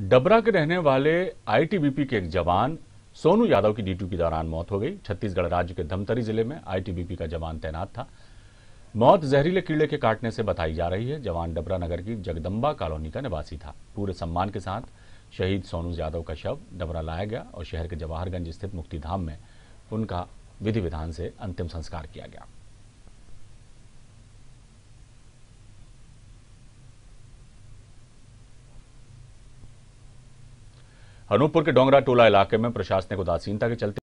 डबरा के रहने वाले आईटीबीपी के एक जवान सोनू यादव की ड्यूटी के दौरान मौत हो गई छत्तीसगढ़ राज्य के धमतरी जिले में आईटीबीपी का जवान तैनात था मौत जहरीले कीड़े के काटने से बताई जा रही है जवान डबरा नगर की जगदम्बा कॉलोनी का निवासी था पूरे सम्मान के साथ शहीद सोनू यादव का शव डबरा लाया गया और शहर के जवाहरगंज स्थित मुक्तिधाम में उनका विधि विधान से अंतिम संस्कार किया गया अनूपपुर के डोंगरा टोला इलाके में प्रशासनिक उदासीनता के चलते